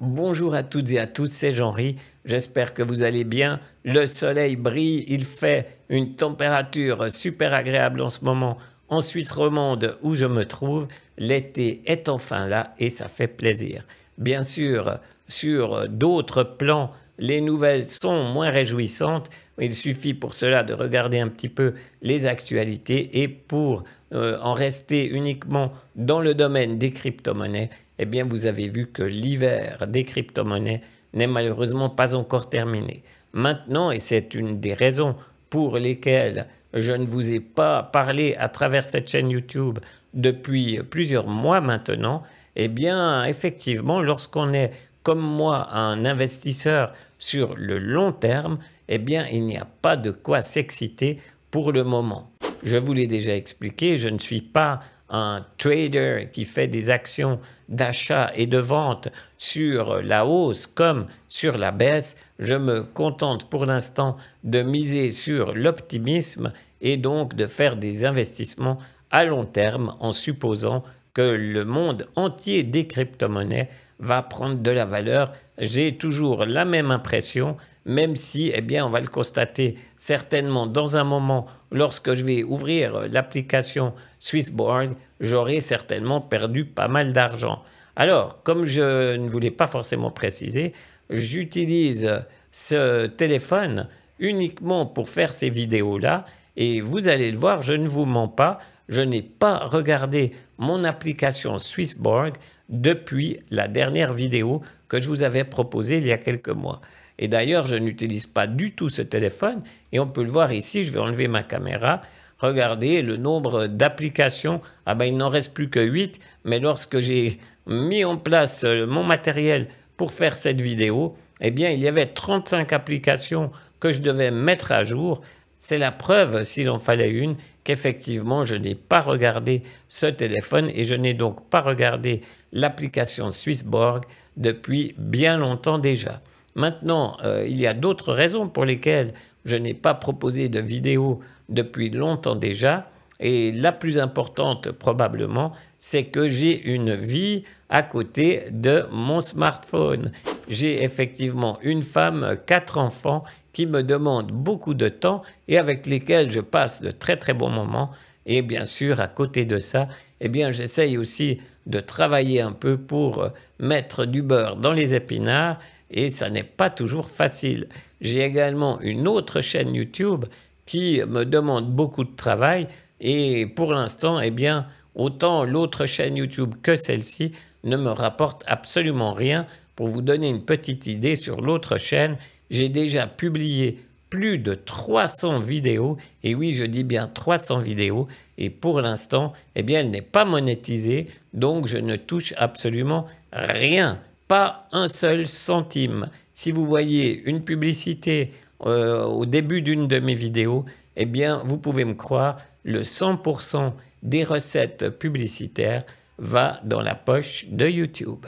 Bonjour à toutes et à tous, c'est Jean-Ri. J'espère que vous allez bien. Le soleil brille, il fait une température super agréable en ce moment en Suisse romande où je me trouve. L'été est enfin là et ça fait plaisir. Bien sûr, sur d'autres plans, les nouvelles sont moins réjouissantes. Il suffit pour cela de regarder un petit peu les actualités et pour euh, en rester uniquement dans le domaine des crypto-monnaies, eh bien, vous avez vu que l'hiver des crypto-monnaies n'est malheureusement pas encore terminé. Maintenant, et c'est une des raisons pour lesquelles je ne vous ai pas parlé à travers cette chaîne YouTube depuis plusieurs mois maintenant, eh bien, effectivement, lorsqu'on est comme moi un investisseur sur le long terme, eh bien, il n'y a pas de quoi s'exciter pour le moment. Je vous l'ai déjà expliqué, je ne suis pas un trader qui fait des actions d'achat et de vente sur la hausse comme sur la baisse, je me contente pour l'instant de miser sur l'optimisme et donc de faire des investissements à long terme en supposant que le monde entier des crypto-monnaies va prendre de la valeur. J'ai toujours la même impression, même si, eh bien, on va le constater certainement dans un moment, lorsque je vais ouvrir euh, l'application Swissborg, j'aurai certainement perdu pas mal d'argent. Alors, comme je ne voulais pas forcément préciser, j'utilise euh, ce téléphone uniquement pour faire ces vidéos-là, et vous allez le voir, je ne vous mens pas, je n'ai pas regardé mon application Swissborg depuis la dernière vidéo que je vous avais proposée il y a quelques mois. Et d'ailleurs, je n'utilise pas du tout ce téléphone. Et on peut le voir ici, je vais enlever ma caméra. Regardez le nombre d'applications. Ah ben, il n'en reste plus que 8. Mais lorsque j'ai mis en place euh, mon matériel pour faire cette vidéo, eh bien, il y avait 35 applications que je devais mettre à jour. C'est la preuve, s'il en fallait une, qu'effectivement, je n'ai pas regardé ce téléphone et je n'ai donc pas regardé l'application Swissborg depuis bien longtemps déjà. Maintenant, euh, il y a d'autres raisons pour lesquelles je n'ai pas proposé de vidéo depuis longtemps déjà. Et la plus importante probablement, c'est que j'ai une vie à côté de mon smartphone. J'ai effectivement une femme, quatre enfants qui me demandent beaucoup de temps et avec lesquels je passe de très très bons moments. Et bien sûr, à côté de ça, eh bien, j'essaye aussi de travailler un peu pour euh, mettre du beurre dans les épinards et ça n'est pas toujours facile. J'ai également une autre chaîne YouTube qui me demande beaucoup de travail et pour l'instant, eh bien, autant l'autre chaîne YouTube que celle-ci ne me rapporte absolument rien. Pour vous donner une petite idée sur l'autre chaîne, j'ai déjà publié plus de 300 vidéos, et oui, je dis bien 300 vidéos, et pour l'instant, eh bien, elle n'est pas monétisée, donc je ne touche absolument rien. Pas un seul centime. Si vous voyez une publicité euh, au début d'une de mes vidéos, eh bien, vous pouvez me croire, le 100% des recettes publicitaires va dans la poche de YouTube.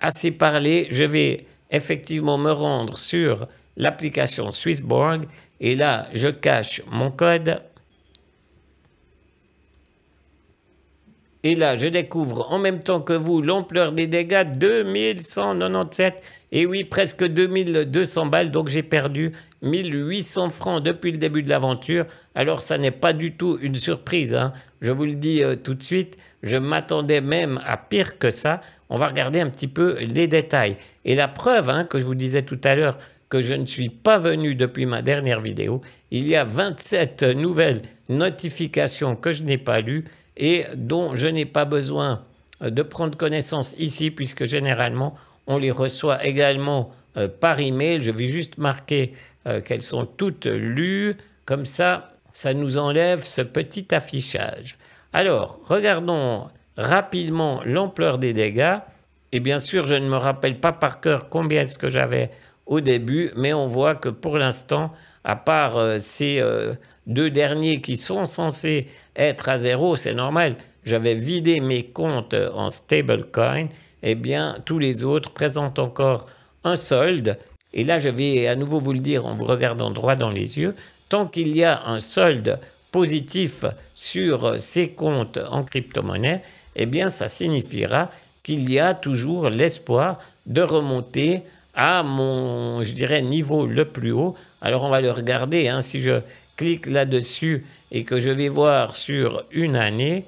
Assez parlé, je vais effectivement me rendre sur l'application Swissborg et là, je cache mon code Et là, je découvre en même temps que vous l'ampleur des dégâts 2197. Et oui, presque 2200 balles, donc j'ai perdu 1800 francs depuis le début de l'aventure. Alors ça n'est pas du tout une surprise, hein. je vous le dis euh, tout de suite, je m'attendais même à pire que ça. On va regarder un petit peu les détails. Et la preuve hein, que je vous disais tout à l'heure, que je ne suis pas venu depuis ma dernière vidéo, il y a 27 nouvelles notifications que je n'ai pas lues et dont je n'ai pas besoin euh, de prendre connaissance ici puisque généralement on les reçoit également euh, par email. Je vais juste marquer euh, qu'elles sont toutes lues. Comme ça, ça nous enlève ce petit affichage. Alors, regardons rapidement l'ampleur des dégâts. Et bien sûr, je ne me rappelle pas par cœur combien est-ce que j'avais au début, mais on voit que pour l'instant, à part ces deux derniers qui sont censés être à zéro, c'est normal, j'avais vidé mes comptes en stablecoin, eh bien, tous les autres présentent encore un solde. Et là, je vais à nouveau vous le dire en vous regardant droit dans les yeux, tant qu'il y a un solde positif sur ces comptes en crypto-monnaie, eh bien, ça signifiera qu'il y a toujours l'espoir de remonter à mon, je dirais, niveau le plus haut. Alors, on va le regarder. Hein. si je clique là-dessus et que je vais voir sur une année,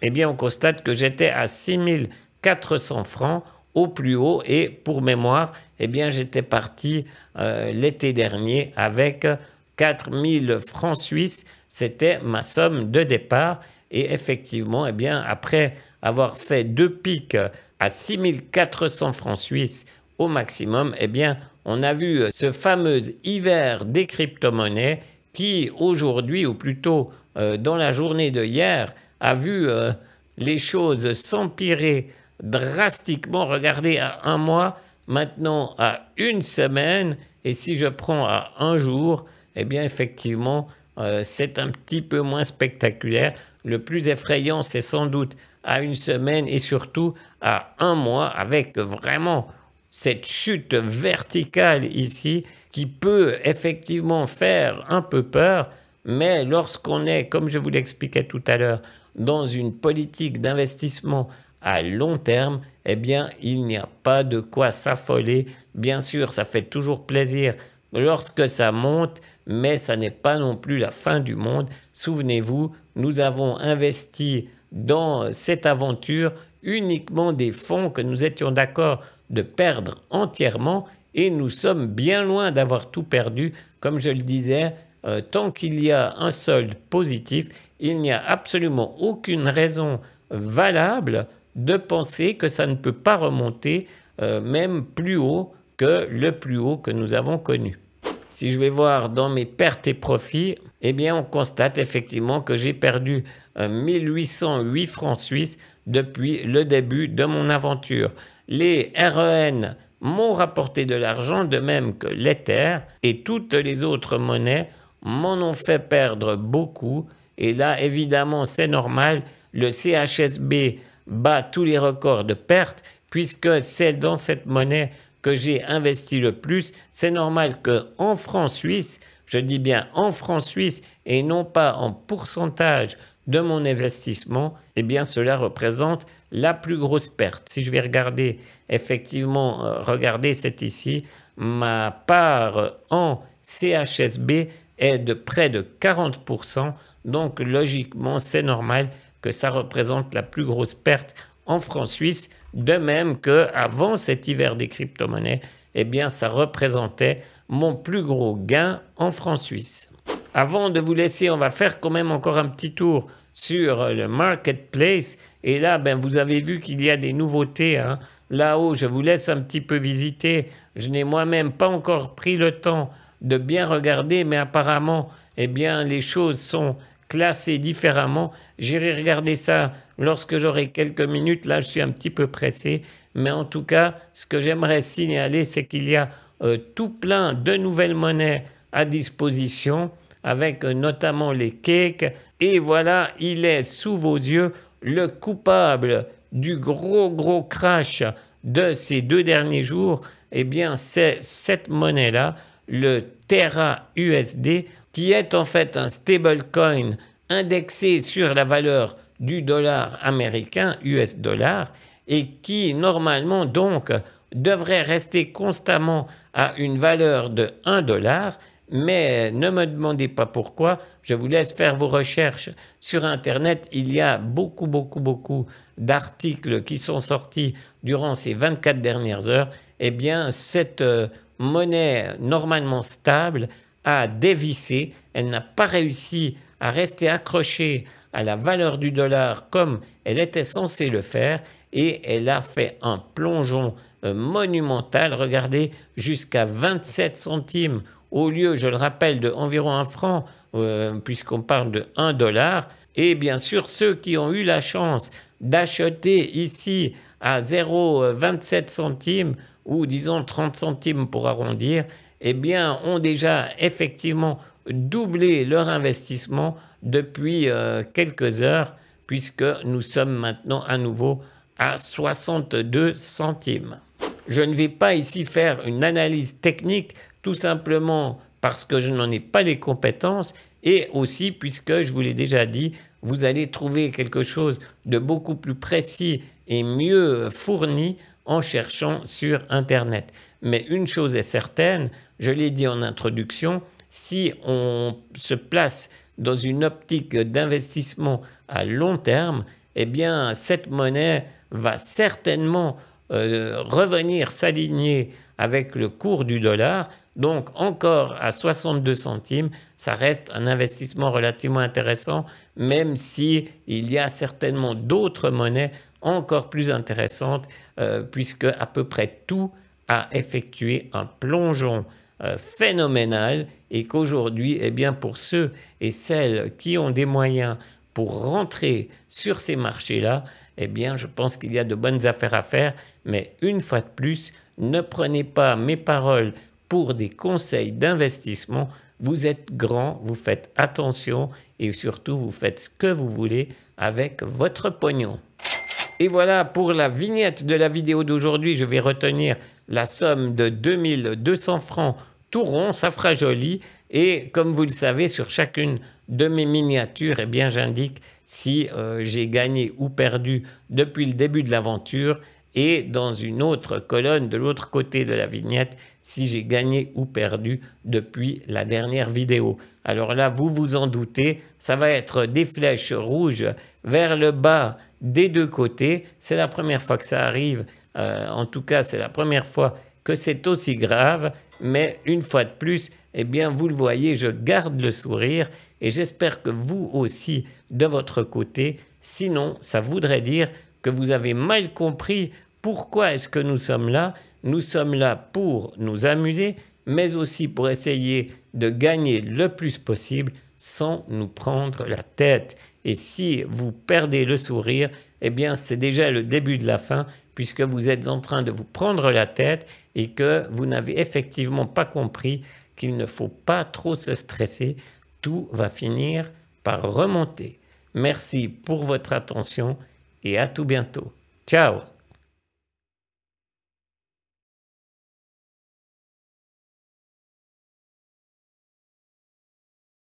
et eh bien, on constate que j'étais à 6400 francs au plus haut. Et pour mémoire, et eh bien, j'étais parti euh, l'été dernier avec 4000 francs suisses. C'était ma somme de départ. Et effectivement, et eh bien, après avoir fait deux pics à 6400 francs suisses au maximum, eh bien, on a vu euh, ce fameux hiver des crypto-monnaies qui, aujourd'hui, ou plutôt euh, dans la journée de hier, a vu euh, les choses s'empirer drastiquement. Regardez, à un mois, maintenant à une semaine, et si je prends à un jour, eh bien, effectivement, c'est un petit peu moins spectaculaire. Le plus effrayant, c'est sans doute à une semaine et surtout à un mois avec vraiment cette chute verticale ici qui peut effectivement faire un peu peur, mais lorsqu'on est, comme je vous l'expliquais tout à l'heure, dans une politique d'investissement à long terme, eh bien, il n'y a pas de quoi s'affoler. Bien sûr, ça fait toujours plaisir lorsque ça monte, mais ça n'est pas non plus la fin du monde. Souvenez-vous, nous avons investi dans cette aventure uniquement des fonds que nous étions d'accord de perdre entièrement et nous sommes bien loin d'avoir tout perdu. Comme je le disais, euh, tant qu'il y a un solde positif, il n'y a absolument aucune raison valable de penser que ça ne peut pas remonter euh, même plus haut que le plus haut que nous avons connu. Si je vais voir dans mes pertes et profits, eh bien on constate effectivement que j'ai perdu 1808 euh, francs suisses depuis le début de mon aventure les REN m'ont rapporté de l'argent, de même que l'Ether et toutes les autres monnaies m'en ont fait perdre beaucoup. Et là, évidemment, c'est normal, le CHSB bat tous les records de pertes, puisque c'est dans cette monnaie que j'ai investi le plus. C'est normal qu'en francs suisse, je dis bien en francs suisse et non pas en pourcentage de mon investissement, eh bien cela représente la plus grosse perte. Si je vais regarder effectivement, euh, regardez c'est ici, ma part en CHSB est de près de 40%, donc logiquement c'est normal que ça représente la plus grosse perte en francs suisses, de même que avant cet hiver des crypto-monnaies, eh bien ça représentait mon plus gros gain en francs suisses. Avant de vous laisser, on va faire quand même encore un petit tour sur euh, le marketplace. Et là, ben, vous avez vu qu'il y a des nouveautés. Hein. Là-haut, je vous laisse un petit peu visiter. Je n'ai moi-même pas encore pris le temps de bien regarder, mais apparemment, eh bien, les choses sont classées différemment. J'irai regarder ça lorsque j'aurai quelques minutes. Là, je suis un petit peu pressé. Mais en tout cas, ce que j'aimerais signaler, c'est qu'il y a euh, tout plein de nouvelles monnaies à disposition avec notamment les cakes. Et voilà, il est sous vos yeux le coupable du gros gros crash de ces deux derniers jours. Eh bien, c'est cette monnaie-là, le Terra USD, qui est en fait un stablecoin indexé sur la valeur du dollar américain, US dollar, et qui normalement donc devrait rester constamment à une valeur de 1 dollar, mais ne me demandez pas pourquoi. Je vous laisse faire vos recherches sur Internet. Il y a beaucoup, beaucoup, beaucoup d'articles qui sont sortis durant ces 24 dernières heures. Eh bien, cette euh, monnaie normalement stable a dévissé. Elle n'a pas réussi à rester accrochée à la valeur du dollar comme elle était censée le faire et elle a fait un plongeon euh, Monumental, Regardez, jusqu'à 27 centimes au lieu, je le rappelle, de environ 1 franc, euh, puisqu'on parle de 1 dollar. Et bien sûr, ceux qui ont eu la chance d'acheter ici à 0,27 euh, centimes ou disons 30 centimes pour arrondir, eh bien, ont déjà effectivement doublé leur investissement depuis quelques heures, puisque nous sommes maintenant à nouveau à 62 centimes je ne vais pas ici faire une analyse technique tout simplement parce que je n'en ai pas les compétences et aussi puisque, je vous l'ai déjà dit, vous allez trouver quelque chose de beaucoup plus précis et mieux fourni en cherchant sur Internet. Mais une chose est certaine, je l'ai dit en introduction, si on se place dans une optique d'investissement à long terme, eh bien, cette monnaie va certainement euh, revenir s'aligner avec le cours du dollar. Donc encore à 62 centimes, ça reste un investissement relativement intéressant, même si il y a certainement d'autres monnaies encore plus intéressantes, euh, puisque à peu près tout a effectué un plongeon euh, phénoménal et qu'aujourd'hui, eh bien pour ceux et celles qui ont des moyens pour rentrer sur ces marchés-là, eh bien je pense qu'il y a de bonnes affaires à faire mais une fois de plus, ne prenez pas mes paroles pour des conseils d'investissement. Vous êtes grand, vous faites attention et surtout vous faites ce que vous voulez avec votre pognon. Et voilà pour la vignette de la vidéo d'aujourd'hui. Je vais retenir la somme de 2200 francs tout rond, ça fera joli. Et comme vous le savez, sur chacune de mes miniatures, eh bien, j'indique si euh, j'ai gagné ou perdu depuis le début de l'aventure et dans une autre colonne de l'autre côté de la vignette, si j'ai gagné ou perdu depuis la dernière vidéo. Alors là, vous vous en doutez, ça va être des flèches rouges vers le bas des deux côtés. C'est la première fois que ça arrive. Euh, en tout cas, c'est la première fois que c'est aussi grave. Mais une fois de plus, eh bien, vous le voyez, je garde le sourire et j'espère que vous aussi, de votre côté, sinon, ça voudrait dire que vous avez mal compris pourquoi est-ce que nous sommes là. Nous sommes là pour nous amuser, mais aussi pour essayer de gagner le plus possible sans nous prendre la tête. Et si vous perdez le sourire, eh bien c'est déjà le début de la fin puisque vous êtes en train de vous prendre la tête et que vous n'avez effectivement pas compris qu'il ne faut pas trop se stresser. Tout va finir par remonter. Merci pour votre attention et à tout bientôt. Ciao